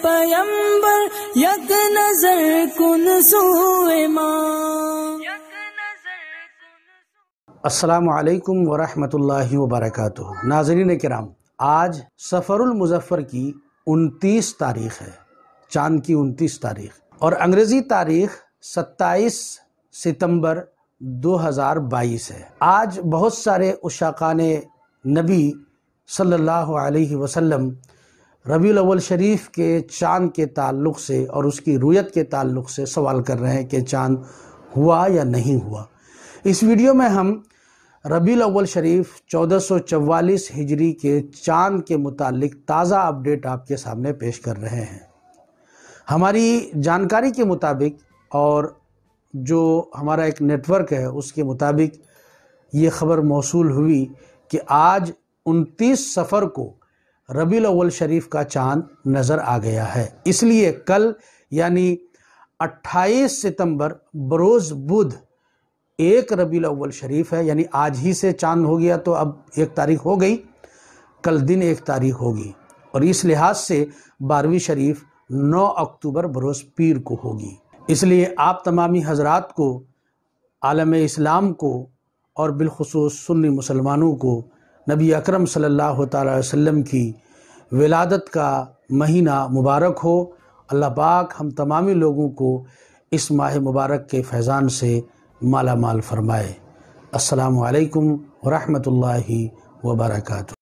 पयंबर यक नजर कुन असलकम वरहमल वबरक नाजरीन कराम आज मुजफ़र की उनतीस तारीख़ है चांद की उनतीस तारीख़ और अंग्रेज़ी तारीख़ सत्ताईस सितंबर 2022 है आज बहुत सारे उशाकान नबी सल्लल्लाहु अलैहि वसल्लम रबी अव्वल शरीफ के चाँद के ताल्लुक़ से और उसकी रुयत के ताल्लुक़ से सवाल कर रहे हैं कि चाँद हुआ या नहीं हुआ इस वीडियो में हम रबी अव्वल शरीफ 1444 हिजरी के चाँद के मुतालिक ताज़ा अपडेट आपके सामने पेश कर रहे हैं हमारी जानकारी के मुताबिक और जो हमारा एक नेटवर्क है उसके मुताबिक ये खबर मौसू हुई कि आज उनतीस सफ़र को रबी अव्वल शरीफ का चांद नज़र आ गया है इसलिए कल यानी 28 सितंबर बरोज़ बुध एक रबी अव्वल शरीफ है यानी आज ही से चांद हो गया तो अब एक तारीख हो गई कल दिन एक तारीख होगी और इस लिहाज से बारहवीं शरीफ 9 अक्टूबर बरोज़ पीर को होगी इसलिए आप तमामी हजरात को आलम इस्लाम को और बिलखसूस सुन्नी मुसलमानों को नबी अकरम सल्लल्लाहु अलैहि वसल्लम की विलादत का महीना मुबारक हो अल्लाह पाक हम तमामी लोगों को इस माह मुबारक के फैज़ान से माला माल फरमाए असलकम वरहमल वर्का